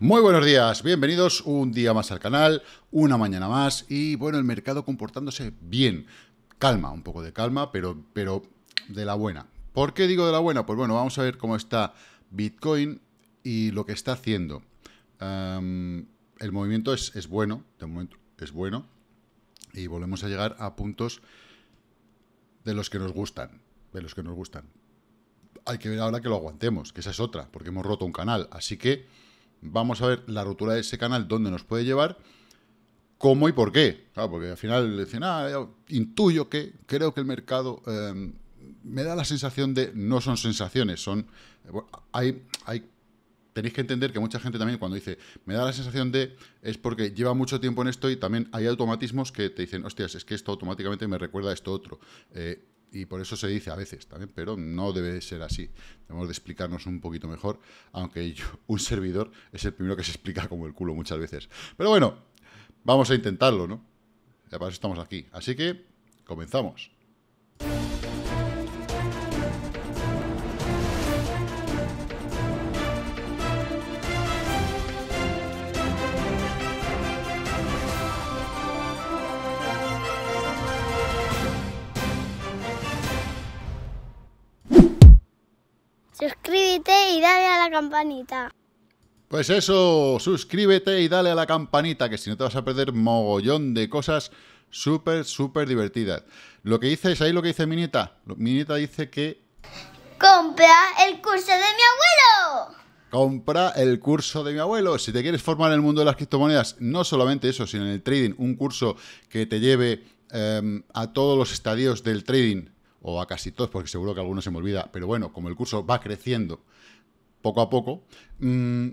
Muy buenos días, bienvenidos un día más al canal, una mañana más y bueno, el mercado comportándose bien. Calma, un poco de calma, pero, pero de la buena. ¿Por qué digo de la buena? Pues bueno, vamos a ver cómo está Bitcoin y lo que está haciendo. Em, el movimiento es, es bueno, de momento es bueno y volvemos a llegar a puntos de los que nos gustan, de los que nos gustan. Hay que ver ahora que lo aguantemos, que esa es otra, porque hemos roto un canal, así que vamos a ver la rotura de ese canal, dónde nos puede llevar, cómo y por qué. Claro, porque al final dicen, ah, intuyo que creo que el mercado... Em, me da la sensación de, no son sensaciones, son... Eh, hay, hay tenéis que entender que mucha gente también cuando dice, me da la sensación de, es porque lleva mucho tiempo en esto y también hay automatismos que te dicen, hostias, es que esto automáticamente me recuerda a esto otro. Eh, y por eso se dice a veces también, pero no debe ser así. Debemos de explicarnos un poquito mejor, aunque un servidor es el primero que se explica como el culo muchas veces. Pero bueno, vamos a intentarlo, ¿no? Ya para eso estamos aquí. Así que, comenzamos. Suscríbete y dale a la campanita. Pues eso, suscríbete y dale a la campanita, que si no te vas a perder mogollón de cosas súper, súper divertidas. Lo que dice, ahí lo que dice mi Mi nieta dice que... ¡Compra el curso de mi abuelo! Compra el curso de mi abuelo. Si te quieres formar en el mundo de las criptomonedas, no solamente eso, sino en el trading, un curso que te lleve em, a todos los estadios del trading o a casi todos, porque seguro que alguno se me olvida, pero bueno, como el curso va creciendo poco a poco, mm,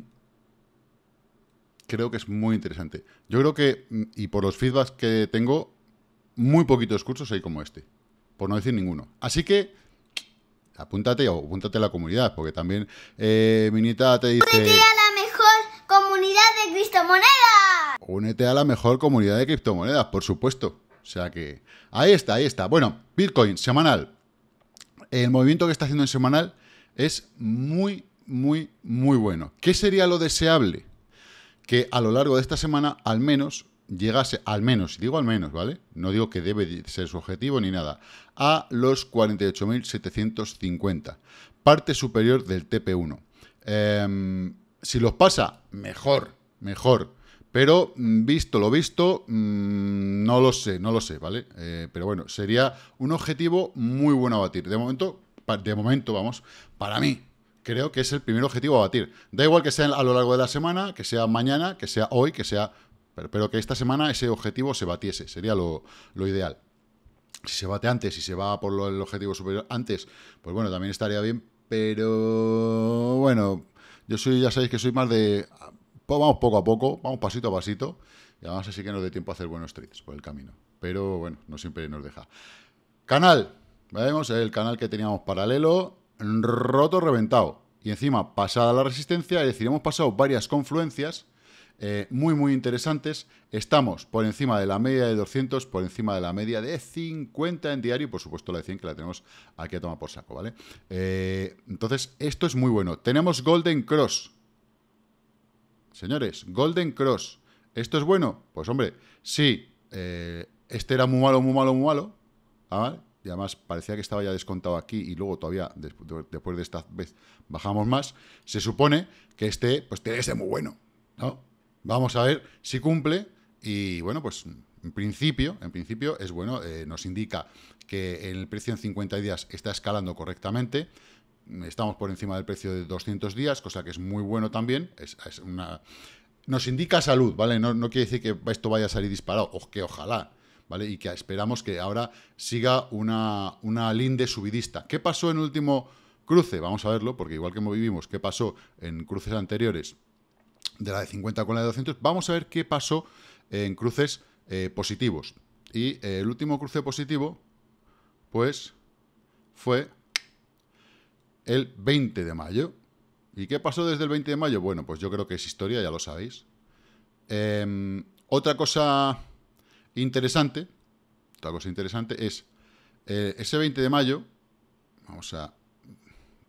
creo que es muy interesante. Yo creo que, mm, y por los feedbacks que tengo, muy poquitos cursos hay como este, por no decir ninguno. Así que apúntate o apúntate a la comunidad, porque también eh, Minita te dice... Únete a la mejor comunidad de criptomonedas. Únete a la mejor comunidad de criptomonedas, por supuesto. O sea que ahí está, ahí está. Bueno, Bitcoin semanal. El movimiento que está haciendo en semanal es muy, muy, muy bueno. ¿Qué sería lo deseable? Que a lo largo de esta semana al menos llegase, al menos, digo al menos, ¿vale? No digo que debe ser su objetivo ni nada, a los 48.750, parte superior del TP1. Em, si los pasa, mejor, mejor. Pero mm, visto lo visto, mm, no lo sé, no lo sé, ¿vale? Eh, pero bueno, sería un objetivo muy bueno a batir. De momento, de momento, vamos, para mí, creo que es el primer objetivo a batir. Da igual que sea a lo largo de la semana, que sea mañana, que sea hoy, que sea... Pero, que esta semana ese objetivo se batiese, sería lo, ideal. Si se bate antes, si se va por el objetivo superior antes, pues bueno, también estaría bien, pero bueno, yo soy, ya sabéis que soy más de pues vamos poco a poco, vamos pasito a pasito. Y además así que nos dé tiempo a hacer buenos trades por el camino. Pero bueno, no siempre nos deja. Canal. Vemos el canal que teníamos paralelo. Roto, reventado. Y encima, pasada la resistencia, es decir, hemos pasado varias confluencias eh, muy, muy interesantes. Estamos por encima de la media de 200, por encima de la media de 50 en diario y, por supuesto, la de 100 que la tenemos aquí a tomar por saco, ¿vale? Eh, entonces, esto es muy bueno. Tenemos Golden Cross, Señores, Golden Cross. ¿Esto es bueno? Pues hombre, sí. Eh, este era muy malo, muy malo, muy malo. Ah, y además parecía que estaba ya descontado aquí y luego todavía, después de esta vez, bajamos más. Se supone que este, pues tiene que ser muy bueno. ¿no? Vamos a ver si cumple. Y bueno, pues en principio, en principio es bueno. Eh, nos indica que el precio en 50 días está escalando correctamente estamos por encima del precio de 200 días, cosa que es muy bueno también. Es, una, nos indica salud, ¿vale? No, quiere decir que esto vaya a salir disparado, o que ojalá, ¿vale? Y que esperamos que ahora siga una, linde subidista. ¿Qué pasó en el último cruce? Vamos a verlo, porque igual que vivimos, ¿qué pasó en cruces anteriores? De la de 50 con la de 200, vamos a ver qué pasó en cruces eh, positivos. Y eh, el último cruce positivo, pues, fue el 20 de mayo. ¿Y qué pasó desde el 20 de mayo? Bueno, pues yo creo que es historia, ya lo sabéis. Em, otra cosa interesante, otra cosa interesante es eh, ese 20 de mayo, vamos a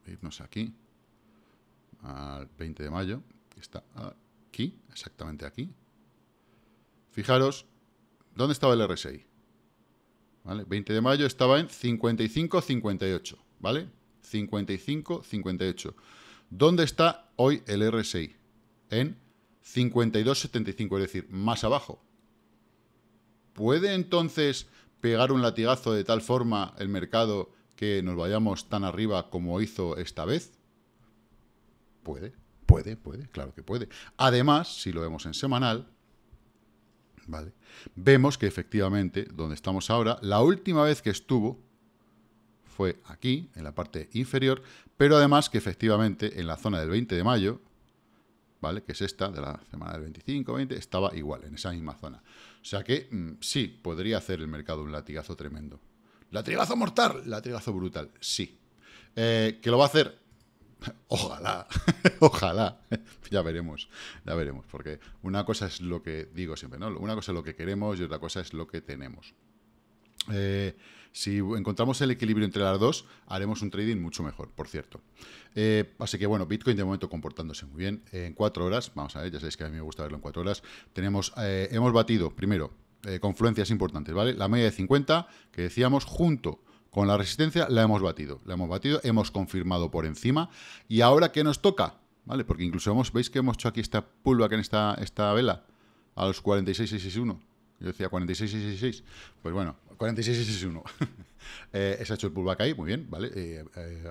irnos aquí, al 20 de mayo, está aquí, exactamente aquí. Fijaros, ¿dónde estaba el RSI? ¿Vale? 20 de mayo estaba en 55-58. 55-58. ¿vale? 55, 58. ¿Dónde está hoy el RSI? En 52,75, es decir, más abajo. ¿Puede entonces pegar un latigazo de tal forma el mercado que nos vayamos tan arriba como hizo esta vez? Puede, puede, puede, claro que puede. Además, si lo vemos en semanal, ¿vale? Vemos que efectivamente, donde estamos ahora, la última vez que estuvo fue aquí, en la parte inferior, pero además que efectivamente en la zona del 20 de mayo, ¿vale? que es esta, de la semana del 25-20, estaba igual, en esa misma zona. O sea que mm, sí, podría hacer el mercado un latigazo tremendo. ¿Latigazo mortal? ¿Latigazo brutal? Sí. Eh, ¿Que lo va a hacer? Ojalá, ojalá, ya veremos, ya veremos, porque una cosa es lo que digo siempre, ¿no? Una cosa es lo que queremos y otra cosa es lo que tenemos. Eh, si encontramos el equilibrio entre las dos, haremos un trading mucho mejor, por cierto. Eh, así que bueno, Bitcoin de momento comportándose muy bien. en cuatro horas, vamos a ver, ya sabéis que a mí me gusta verlo en cuatro horas, tenemos, eh, hemos batido primero eh, confluencias importantes, ¿vale? La media de 50 que decíamos junto con la resistencia la hemos batido, la hemos batido, hemos confirmado por encima y ahora ¿qué nos toca? ¿Vale? Porque incluso hemos, veis que hemos hecho aquí esta pulva que en esta, esta vela a los 46,661. Yo decía 46, 6, 6, Pues bueno, 46, 6, 1. Eh, se ha hecho el pullback ahí, muy bien, ¿vale? Eh,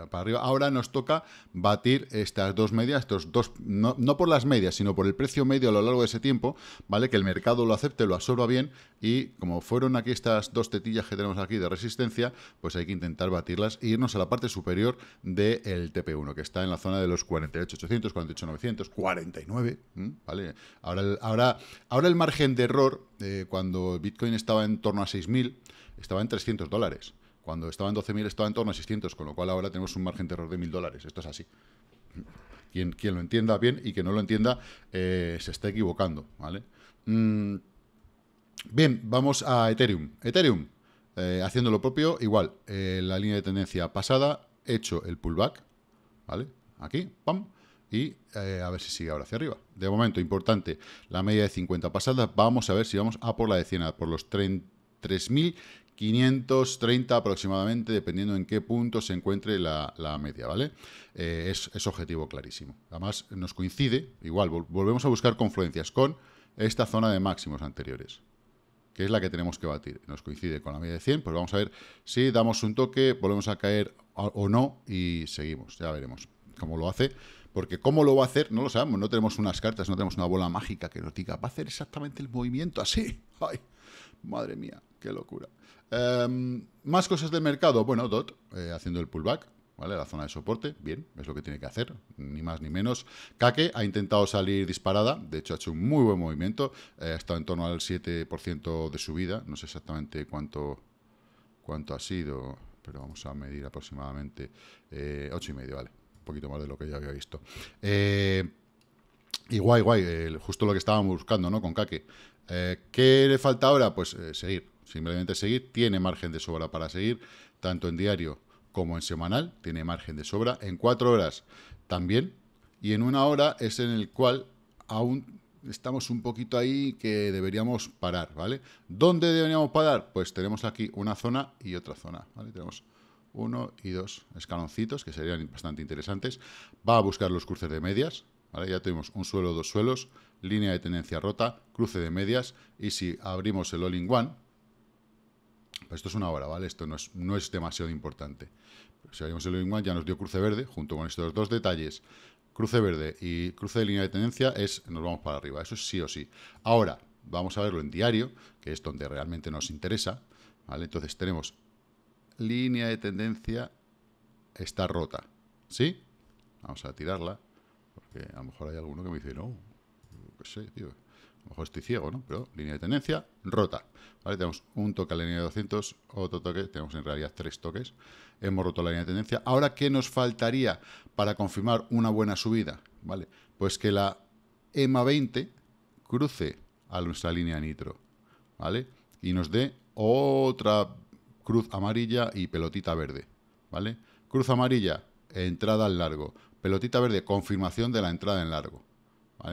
para arriba. Ahora nos toca batir estas dos medias, estos dos, no, por las medias, sino por el precio medio a lo largo de ese tiempo, ¿vale? Que el mercado lo acepte, lo absorba bien y como fueron aquí estas dos tetillas que tenemos aquí de resistencia, pues hay que intentar batirlas e irnos a la parte superior del TP1, que está en la zona de los 48.800, 48.900, 49, ¿vale? Ahora ahora, ahora el margen de error, eh, cuando Bitcoin estaba en torno a 6.000, estaba en 300 dólares. Cuando estaba en 12.000 estaba en torno a 600, con lo cual ahora tenemos un margen de error de 1.000 dólares. Esto es así. Quien, quien, lo entienda bien y que no lo entienda eh, se está equivocando, ¿vale? Mm, bien, vamos a Ethereum. Ethereum, eh, haciendo lo propio, igual, eh, la línea de tendencia pasada, hecho el pullback, ¿vale? Aquí, pam, y a ver si sigue ahora hacia arriba. De momento, importante, la media de 50 pasada, vamos a ver si vamos a por la decena, por los 33.000. 530 aproximadamente, dependiendo en qué punto se encuentre la, media, ¿vale? Eh, es, es, objetivo clarísimo. Además, nos coincide, igual, volvemos a buscar confluencias con esta zona de máximos anteriores, que es la que tenemos que batir. Nos coincide con la media de 100, pues vamos a ver si damos un toque, volvemos a caer o no y seguimos, ya veremos cómo lo hace. Porque cómo lo va a hacer, no lo sabemos, no tenemos unas cartas, no tenemos una bola mágica que nos diga, va a hacer exactamente el movimiento así. ¡Ay! Madre mía, qué locura. Em, más cosas del mercado. Bueno, DOT eh, haciendo el pullback, ¿vale? La zona de soporte, bien, es lo que tiene que hacer, ni más ni menos. Kake ha intentado salir disparada, de hecho ha hecho un muy buen movimiento, eh, ha estado en torno al 7% de subida, no sé exactamente cuánto, cuánto ha sido, pero vamos a medir aproximadamente eh, 8,5, vale, un poquito más de lo que ya había visto. Eh, y guay, guay, justo lo que estábamos buscando, ¿no? Con Kake. Eh, ¿Qué le falta ahora? Pues seguir, simplemente seguir, tiene margen de sobra para seguir, tanto en diario como en semanal, tiene margen de sobra, en cuatro horas también, y en una hora es en el cual aún estamos un poquito ahí que deberíamos parar, ¿vale? ¿Dónde deberíamos parar? Pues tenemos aquí una zona y otra zona, ¿vale? Tenemos uno y dos escaloncitos que serían bastante interesantes. Va a buscar los cruces de medias, ¿vale? Ya tenemos un suelo, dos suelos, línea de tendencia rota, cruce de medias, y si abrimos el all-in-one, esto es una hora, ¿vale? Esto no es, no es demasiado importante. si abrimos el Living ya nos dio cruce verde, junto con estos dos detalles. Cruce verde y cruce de línea de tendencia es nos vamos para arriba, eso es sí o sí. Ahora, vamos a verlo en diario, que es donde realmente nos interesa, ¿vale? Entonces tenemos línea de tendencia está rota, ¿sí? Vamos a tirarla, porque a lo mejor hay alguno que me dice, no, no sé, tío, Ojo, estoy ciego, ¿no? Pero línea de tendencia rota. Tenemos un toque a la línea de 200, otro toque, tenemos en realidad tres toques. Hemos roto la línea de tendencia. Ahora, ¿qué nos faltaría para confirmar una buena subida? ¿Vale? Pues que la EMA 20 cruce a nuestra línea nitro, ¿vale? Y nos dé otra cruz amarilla y pelotita verde, ¿vale? Cruz amarilla, entrada al largo. Pelotita verde, confirmación de la entrada en largo.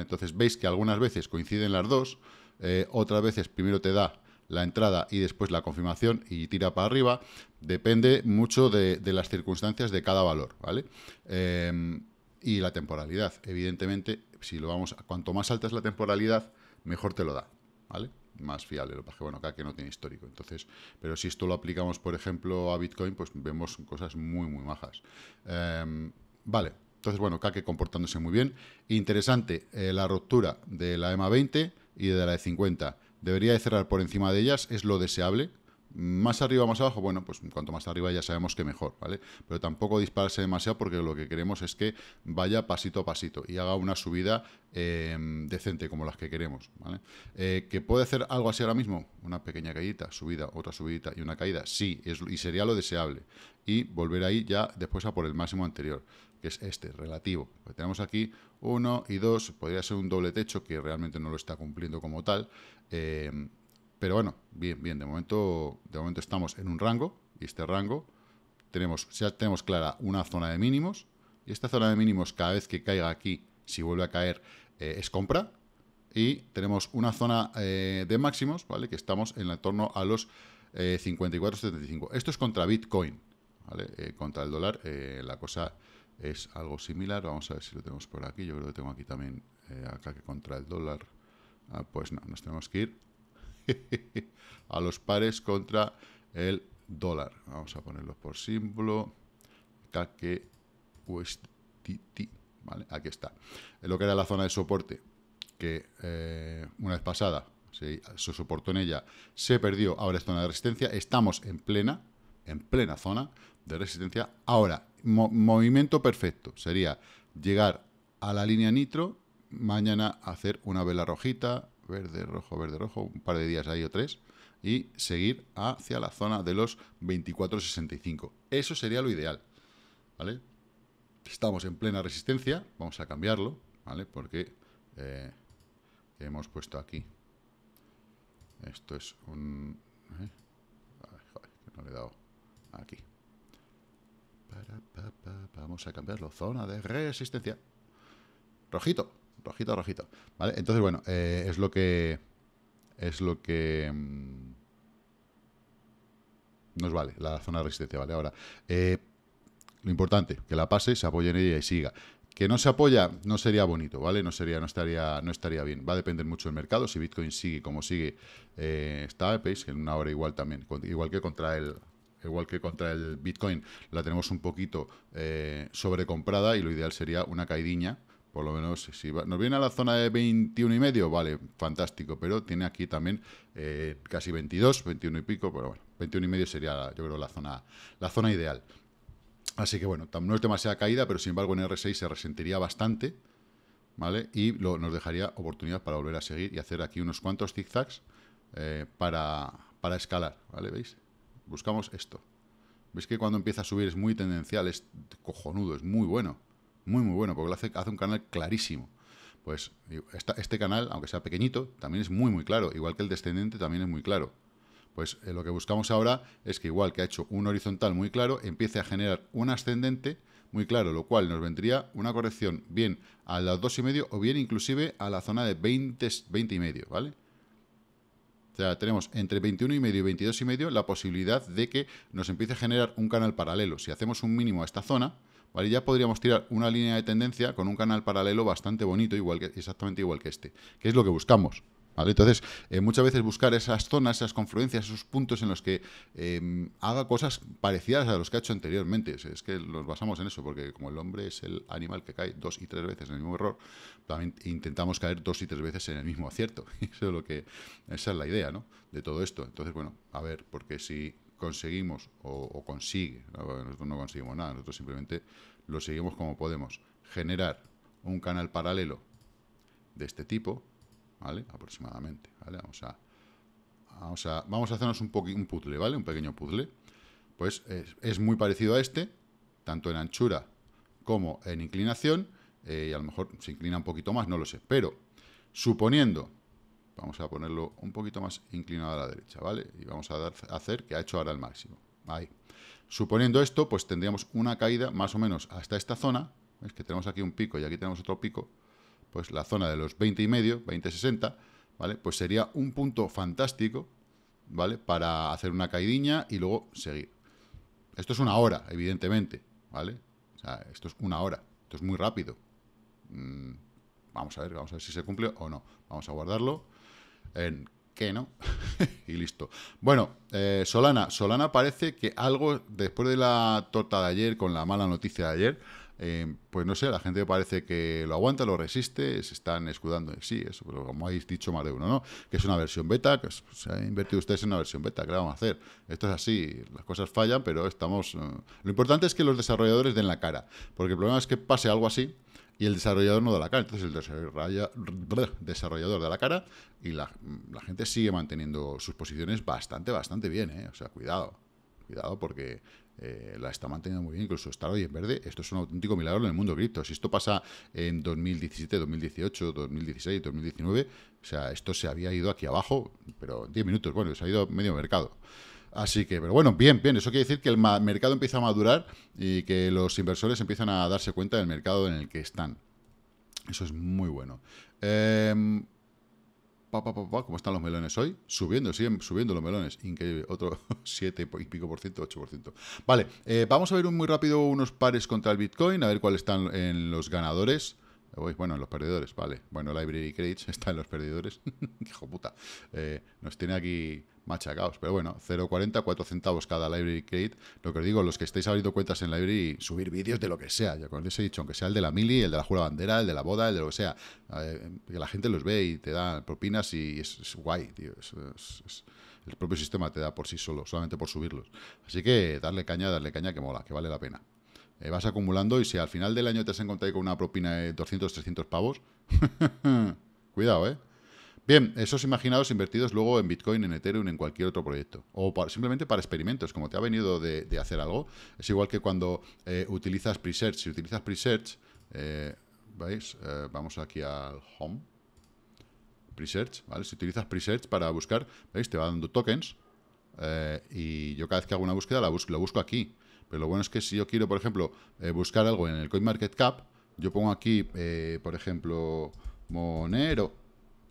Entonces veis que algunas veces coinciden las dos, eh, otras veces primero te da la entrada y después la confirmación y tira para arriba, depende mucho de, las circunstancias de cada valor, ¿vale? Eh, y la temporalidad, evidentemente, si lo vamos, a, cuanto más alta es la temporalidad, mejor te lo da, ¿vale? Más fiable, lo que bueno, acá que no tiene histórico, entonces, pero si esto lo aplicamos, por ejemplo, a Bitcoin, pues vemos cosas muy, muy majas. Eh, vale, entonces, bueno, Kake comportándose muy bien. Interesante eh, la ruptura de la EMA 20 y de la E50. Debería de cerrar por encima de ellas, es lo deseable, más arriba, más abajo, bueno, pues cuanto más arriba ya sabemos que mejor, ¿vale? Pero tampoco dispararse demasiado porque lo que queremos es que vaya pasito a pasito y haga una subida em, decente como las que queremos, ¿vale? Eh, ¿Que puede hacer algo así ahora mismo? Una pequeña caída, subida, otra subida y una caída, sí, y sería lo deseable. Y volver ahí ya después a por el máximo anterior que es este, relativo. Pues tenemos aquí uno y dos, podría ser un doble techo que realmente no lo está cumpliendo como tal. Eh, pero bueno, bien, bien, de momento, de momento estamos en un rango, y este rango tenemos, ya tenemos clara una zona de mínimos, y esta zona de mínimos cada vez que caiga aquí, si vuelve a caer, eh, es compra, y tenemos una zona eh, de máximos, ¿vale? Que estamos en torno a los 54, eh, 54.75. Esto es contra Bitcoin, ¿vale? contra el dólar, la cosa es algo similar, vamos a ver si lo tenemos por aquí, yo creo que tengo aquí también, acá que contra el dólar, ah, pues no, nos tenemos que ir a los pares contra el dólar. Vamos a ponerlos por símbolo. ¿Vale? Aquí está. Lo que era la zona de soporte, que eh, una vez pasada se, soportó en ella, se perdió. Ahora es zona de resistencia. Estamos en plena, en plena zona de resistencia. Ahora, movimiento perfecto sería llegar a la línea nitro, mañana hacer una vela rojita, verde, rojo, verde, rojo, un par de días ahí o tres, y seguir hacia la zona de los 24.65. Eso sería lo ideal, ¿vale? Estamos en plena resistencia, vamos a cambiarlo, ¿vale? Porque eh, hemos puesto aquí. Esto es un... ¿eh? joder, que no le he dado aquí. vamos a cambiarlo, zona de resistencia. Rojito, Rojito, rojito. ¿Vale? Entonces, bueno, eh, es lo que... Es lo que... Mm, nos vale, la zona de resistencia, ¿vale? Ahora, eh, lo importante, que la pase, se apoye en ella y siga. Que no se apoya no sería bonito, ¿vale? No sería, no estaría, no estaría bien. Va a depender mucho del mercado. Si Bitcoin sigue como sigue, eh, está, veis, en una hora igual también, igual que contra el, igual que contra el Bitcoin, la tenemos un poquito sobrecomprada y lo ideal sería una caidiña por lo menos, si nos viene a la zona de 21 y medio, vale, fantástico, pero tiene aquí también eh, casi 22, 21 y pico, pero bueno, 21 y medio sería, yo creo, la zona, la zona ideal. Así que bueno, no es demasiada caída, pero sin embargo en R6 se resentiría bastante, ¿vale? Y nos dejaría oportunidad para volver a seguir y hacer aquí unos cuantos zigzags eh, para, para escalar, ¿vale? ¿Veis? Buscamos esto. ¿Veis que cuando empieza a subir es muy tendencial, es cojonudo, es muy bueno? Muy, muy bueno, porque lo hace, hace un canal clarísimo. Pues este canal, aunque sea pequeñito, también es muy, muy claro. Igual que el descendente también es muy claro. Pues eh, lo que buscamos ahora es que igual que ha hecho un horizontal muy claro, empiece a generar un ascendente muy claro, lo cual nos vendría una corrección bien a las 2,5 o bien inclusive a la zona de 20, y medio, ¿vale? O sea, tenemos entre 21 y medio y medio la posibilidad de que nos empiece a generar un canal paralelo. Si hacemos un mínimo a esta zona, ¿vale? Ya podríamos tirar una línea de tendencia con un canal paralelo bastante bonito, igual que, exactamente igual que este, que es lo que buscamos. ¿Vale? Entonces, eh, muchas veces buscar esas zonas, esas confluencias, esos puntos en los que em, haga cosas parecidas a los que ha hecho anteriormente. Es que nos basamos en eso, porque como el hombre es el animal que cae dos y tres veces en el mismo error, también intentamos caer dos y tres veces en el mismo acierto. Eso es lo que, esa es la idea ¿no? de todo esto. Entonces, bueno, a ver, porque si conseguimos o, consigue, nosotros no conseguimos nada, nosotros simplemente lo seguimos como podemos, generar un canal paralelo de este tipo, ¿vale? Aproximadamente, ¿vale? Vamos a, vamos a, hacernos un, un puzzle, ¿vale? Un pequeño puzzle. Pues es, muy parecido a este, tanto en anchura como en inclinación, eh, y a lo mejor se inclina un poquito más, no lo sé, pero suponiendo Vamos a ponerlo un poquito más inclinado a la derecha, ¿vale? Y vamos a dar, hacer que ha hecho ahora el máximo. Ahí. Suponiendo esto, pues tendríamos una caída más o menos hasta esta zona. Es que tenemos aquí un pico y aquí tenemos otro pico. Pues la zona de los 20 y medio, 20, 60, ¿vale? Pues sería un punto fantástico, ¿vale? Para hacer una caidinha y luego seguir. Esto es una hora, evidentemente, ¿vale? O sea, esto es una hora. Esto es muy rápido. Mm, vamos a ver, vamos a ver si se cumple o no. Vamos a guardarlo en qué no, y listo. Bueno, eh, Solana, Solana parece que algo, después de la torta de ayer, con la mala noticia de ayer, eh, pues no sé, la gente parece que lo aguanta, lo resiste, se están escudando. Sí, eso, pero como habéis dicho más de uno, ¿no? Que es una versión beta, que se ha invertido ustedes en una versión beta, ¿qué vamos a hacer? Esto es así, las cosas fallan, pero estamos... Eh, lo importante es que los desarrolladores den la cara, porque el problema es que pase algo así, y el desarrollador no da la cara. Entonces el desarrollador da la cara y la, gente sigue manteniendo sus posiciones bastante, bastante bien. ¿eh? O sea, cuidado, cuidado porque eh, la está manteniendo muy bien, incluso estar hoy en verde. Esto es un auténtico milagro en el mundo cripto. Si esto pasa en 2017, 2018, 2016, 2019, o sea, esto se había ido aquí abajo, pero en 10 minutos, bueno, se ha ido medio mercado. Así que, pero bueno, bien, bien. Eso quiere decir que el mercado empieza a madurar y que los inversores empiezan a darse cuenta del mercado en el que están. Eso es muy bueno. Em, ¿Cómo están los melones hoy? Subiendo, siguen subiendo los melones. Increíble. Otro 7 y pico por ciento, 8 por ciento. Vale, eh, vamos a ver muy rápido unos pares contra el Bitcoin, a ver cuáles están en los ganadores. Bueno, en los perdedores, vale. Bueno, Library Credits está en los perdedores. Hijo puta. Eh, nos tiene aquí machacados. Pero bueno, 0,40, 4 centavos cada Library create, Lo que os digo, los que estáis abriendo cuentas en Library, subir vídeos de lo que sea. Ya cuando os he dicho, aunque sea el de la mili, el de la jura bandera, el de la boda, el de lo que sea. Eh, que la gente los ve y te da propinas y es, guay, tío. el propio sistema te da por sí solo, solamente por subirlos. Así que darle caña, darle caña que mola, que vale la pena. Eh, vas acumulando y si al final del año te has encontrado con una propina de 200, 300 pavos, cuidado, ¿eh? Bien, esos imaginados invertidos luego en Bitcoin, en Ethereum, en cualquier otro proyecto. O simplemente para experimentos, como te ha venido de, hacer algo. Es igual que cuando eh, utilizas presearch. Si utilizas presearch, eh, ¿veis? Eh, vamos aquí al home. Presearch, ¿vale? Si utilizas presearch para buscar, ¿veis? Te va dando tokens. y yo cada vez que hago una búsqueda la lo busco aquí. Pero lo bueno es que si yo quiero, por ejemplo, buscar algo en el CoinMarketCap, yo pongo aquí, por ejemplo, Monero,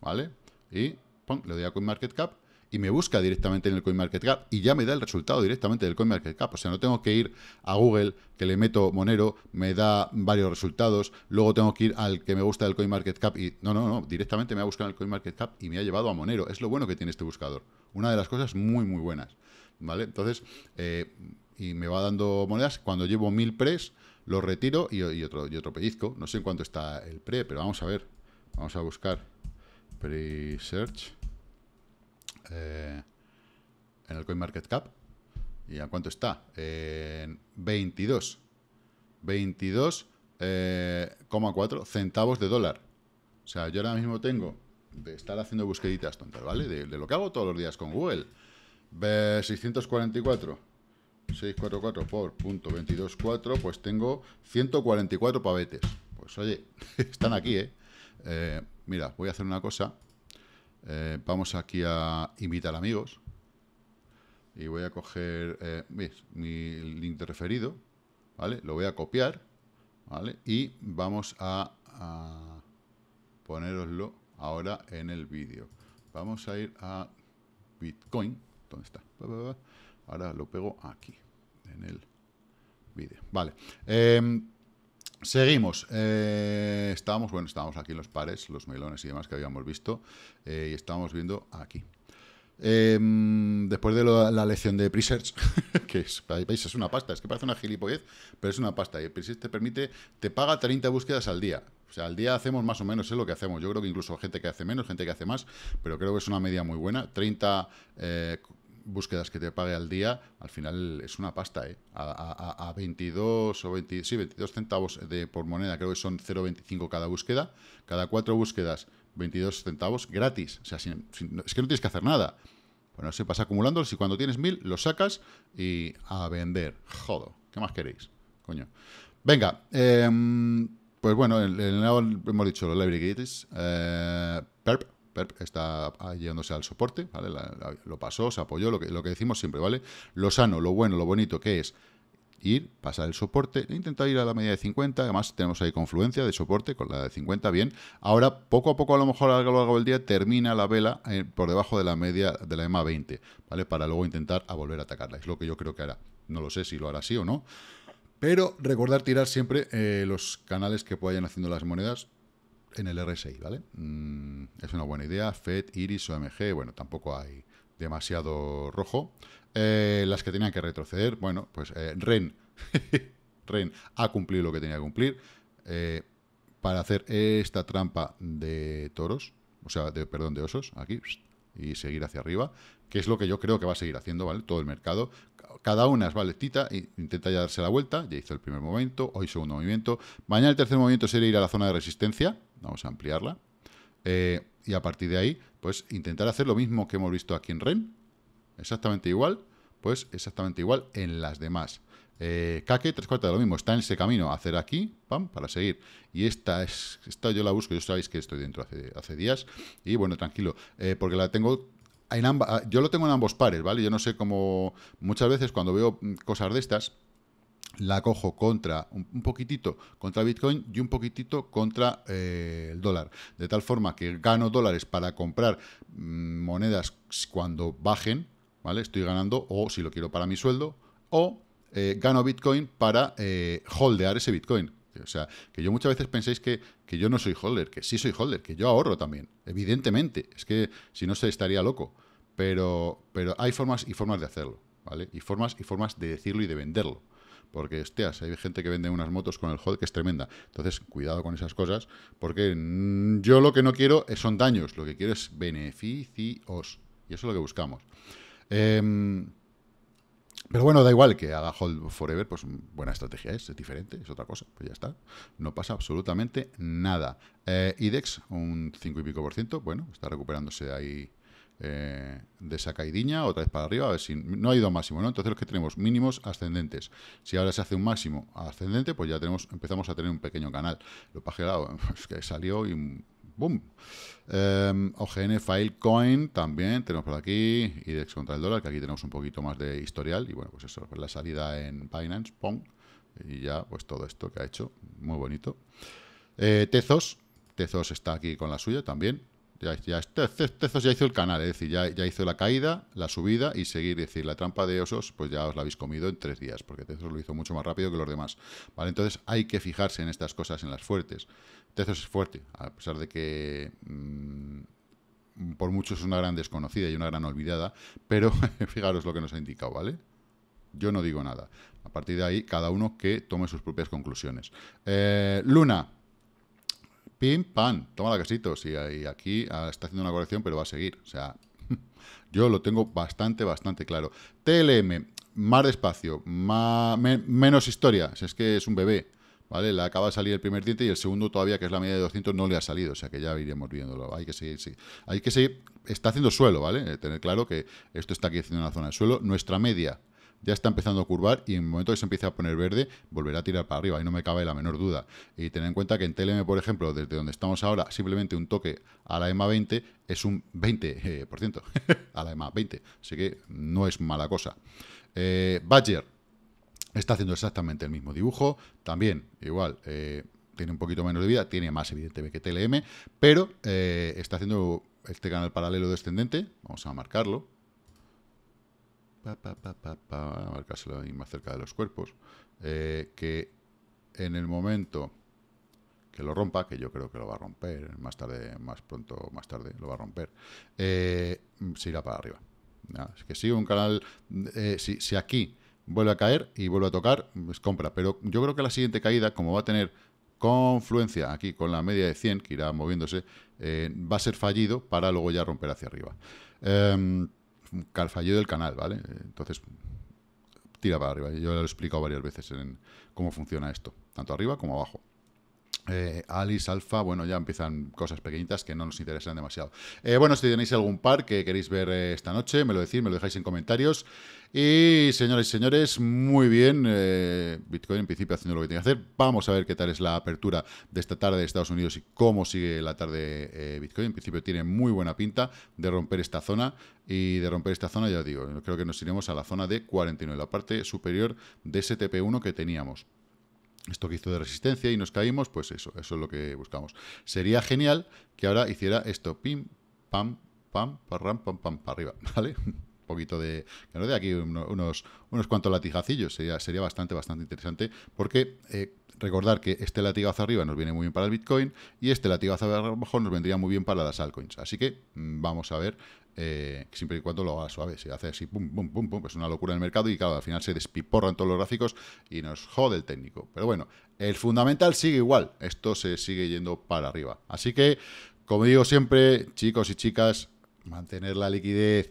¿vale? y le doy a CoinMarketCap y me busca directamente en el CoinMarketCap y ya me da el resultado directamente del CoinMarketCap. O sea, no tengo que ir a Google, que le meto Monero, me da varios resultados, luego tengo que ir al que me gusta del CoinMarketCap y no, no, no, directamente me ha buscado en el CoinMarketCap y me ha llevado a Monero. Es lo bueno que tiene este buscador. Una de las cosas muy, muy buenas. ¿Vale? Entonces, eh, y me va dando monedas. Cuando llevo mil pres, lo retiro y, otro, y otro pellizco. No sé en cuánto está el pre, pero vamos a ver. Vamos a buscar pre-search eh, en el CoinMarketCap. ¿Y a cuánto está? En 22. 22,4 eh, centavos de dólar. O sea, yo ahora mismo tengo de estar haciendo busqueditas tontas, ¿vale? De, lo que hago todos los días con Google. 644. 644 por punto 22.4, pues tengo 144 pavetes. Pues oye, están aquí, ¿eh? eh Mira, voy a hacer una cosa. Eh, vamos aquí a invitar amigos. Y voy a coger eh, mi link referido. ¿Vale? Lo voy a copiar. ¿Vale? Y vamos a, a poneroslo ahora en el vídeo. Vamos a ir a Bitcoin. ¿Dónde está? Ahora lo pego aquí, en el vídeo. Vale. Em, Seguimos. Eh, estábamos, bueno, estábamos aquí en los pares, los melones y demás que habíamos visto, eh, y estábamos viendo aquí. Em, después de la lección de Presearch, que es, es una pasta, es que parece una gilipollez, pero es una pasta. Y Presearch te permite, te paga 30 búsquedas al día. O sea, al día hacemos más o menos, es lo que hacemos. Yo creo que incluso gente que hace menos, gente que hace más, pero creo que es una media muy buena. 30 búsquedas que te pague al día, al final es una pasta, ¿eh? A, 22 o 20, sí, 22 centavos de, por moneda, creo que son 0,25 cada búsqueda. Cada cuatro búsquedas, 22 centavos gratis. O sea, es que no tienes que hacer nada. Bueno, se pasa acumulándolos y cuando tienes mil los sacas y a vender. Jodo, ¿qué más queréis? Coño. Venga, em, pues bueno, hemos dicho los library gates, eh, perp, está llegándose al soporte, ¿vale? lo pasó, se apoyó, lo que, decimos siempre, ¿vale? Lo sano, lo bueno, lo bonito que es ir, pasar el soporte, e intentar ir a la media de 50, además tenemos ahí confluencia de soporte con la de 50, bien. Ahora, poco a poco, a lo mejor a lo largo del día, termina la vela eh, por debajo de la media de la EMA 20, ¿vale? Para luego intentar volver a atacarla, es lo que yo creo que hará. No lo sé si lo hará así o no, pero recordar tirar siempre eh, los canales que vayan haciendo las monedas, en el RSI, ¿vale? Mm, es una buena idea. FED, Iris, OMG, bueno, tampoco hay demasiado rojo. Eh, las que tenían que retroceder, bueno, pues eh, REN. REN ha cumplido lo que tenía que cumplir eh, para hacer esta trampa de toros, o sea, de, perdón, de osos, aquí, y seguir hacia arriba, que es lo que yo creo que va a seguir haciendo, ¿vale? Todo el mercado. Cada una es valetita, intenta ya darse la vuelta, ya hizo el primer movimiento, hoy segundo movimiento. Mañana el tercer movimiento sería ir a la zona de resistencia, vamos a ampliarla. Eh, y a partir de ahí, pues intentar hacer lo mismo que hemos visto aquí en REN, exactamente igual, pues exactamente igual en las demás. Eh, tres cuartas de lo mismo, está en ese camino, hacer aquí, pam, para seguir. Y esta es, esta yo la busco, ya sabéis que estoy dentro hace, días, y bueno, tranquilo, eh, porque la tengo en amba, ah, yo lo tengo en ambos pares, ¿vale? Yo no sé cómo, muchas veces cuando veo mm, cosas de estas, la cojo contra un, poquitito contra Bitcoin y un poquitito contra eh, el dólar. De tal forma que gano dólares para comprar mm, monedas cuando bajen, ¿vale? Estoy ganando, o si lo quiero para mi sueldo, o eh, gano Bitcoin para eh, holdear ese Bitcoin. O sea, que yo muchas veces penséis que, yo no soy holder, que sí soy holder, que yo ahorro también. Evidentemente, es que si no se estaría loco. Pero, pero hay formas y formas de hacerlo, ¿vale? Y formas y formas de decirlo y de venderlo. Porque, hostias, hay gente que vende unas motos con el hold que es tremenda. Entonces, cuidado con esas cosas, porque yo lo que no quiero son daños, lo que quiero es beneficios. Y eso es lo que buscamos. Em, pero bueno, da igual que haga hold forever, pues buena estrategia es, es diferente, es otra cosa, pues ya está. No pasa absolutamente nada. Eh, IDEX, un 5 y pico por ciento, bueno, está recuperándose ahí eh, de de sacaidiña, otra vez para arriba, a ver si no ha ido a máximo, ¿no? Entonces lo que tenemos mínimos ascendentes. Si ahora se hace un máximo ascendente, pues ya tenemos, empezamos a tener un pequeño canal. Lo pajeado, que salió y ¡boom! Em, OGN Filecoin también tenemos por aquí, IDEX contra el dólar, que aquí tenemos un poquito más de historial, y bueno, pues eso, pues la salida en Binance, ¡pum! Y ya, pues todo esto que ha hecho, muy bonito. Eh, Tezos, Tezos está aquí con la suya también, ya, ya, Tezos ya hizo el canal, es decir, ya, ya, hizo la caída, la subida y seguir, es decir, la trampa de osos, pues ya os la habéis comido en tres días, porque Tezos lo hizo mucho más rápido que los demás, ¿vale? Entonces hay que fijarse en estas cosas, en las fuertes. Tezos es fuerte, a pesar de que... Mm, por mucho es una gran desconocida y una gran olvidada, pero fijaros lo que nos ha indicado, ¿vale? Yo no digo nada. A partir de ahí, cada uno que tome sus propias conclusiones. Eh, Luna, pim, pan, toma la casito. Y, aquí ah, está haciendo una corrección, pero va a seguir. O sea, yo lo tengo bastante, bastante claro. TLM, más despacio, menos historia. Si es que es un bebé, ¿vale? Le acaba de salir el primer diente y el segundo todavía, que es la media de 200, no le ha salido. O sea que ya iremos viéndolo. Hay que seguir, sí. Hay que seguir. Está haciendo suelo, ¿vale? Eh, tener claro que esto está aquí haciendo una zona de suelo. Nuestra media ya está empezando a curvar y en el momento que se empiece a poner verde, volverá a tirar para arriba, y no me cabe la menor duda. Y tener en cuenta que en TLM, por ejemplo, desde donde estamos ahora, simplemente un toque a la EMA 20 es un 20%, eh, a la EMA 20, así que no es mala cosa. Eh, Badger está haciendo exactamente el mismo dibujo, también igual... Eh, tiene un poquito menos de vida, tiene más evidente que TLM, pero está haciendo este canal paralelo descendente, vamos a marcarlo, pa, pa, marcárselo ahí más cerca de los cuerpos, eh, que en el momento que lo rompa, que yo creo que lo va a romper, más tarde, más pronto, más tarde lo va a romper, eh, se irá para arriba. es que si un canal, eh, si, aquí vuelve a caer y vuelve a tocar, ...es compra. Pero yo creo que la siguiente caída, como va a tener confluencia aquí con la media de 100, que irá moviéndose, va a ser fallido para luego ya romper hacia arriba. Em, fallo del canal, ¿vale? Entonces, tira para arriba. Yo lo he explicado varias veces en cómo funciona esto, tanto arriba como abajo. Eh, Alice, Alfa, bueno, ya empiezan cosas pequeñitas que no nos interesan demasiado. Eh, bueno, si tenéis algún par que queréis ver eh, esta noche, me lo decís, me lo dejáis en comentarios. Y señores y señores, muy bien, Bitcoin en principio haciendo lo que tiene que hacer. Vamos a ver qué tal es la apertura de esta tarde de Estados Unidos y cómo sigue la tarde Bitcoin. En principio tiene muy buena pinta de romper esta zona y de romper esta zona, ya os digo, creo que nos iremos a la zona de 49, la parte superior de ese TP1 que teníamos esto que hizo de resistencia y nos caímos, pues eso, eso es lo que buscamos. Sería genial que ahora hiciera esto, pim, pam, pam, parram, pam, pam, para arriba, ¿vale? poquito de. que aquí unos, unos cuantos latijacillos Sería, sería bastante, bastante interesante. Porque. Eh, recordar que este latigazo arriba nos viene muy bien para el Bitcoin y este latigazo abajo nos vendría muy bien para las altcoins. Así que mm, vamos a ver, eh, siempre y cuando lo haga suave. Si hace así, pum, pum, pum, pum, es una locura en el mercado y claro, al final se despiporran todos los gráficos y nos jode el técnico. Pero bueno, el fundamental sigue igual. Esto se sigue yendo para arriba. Así que, como digo siempre, chicos y chicas, mantener la liquidez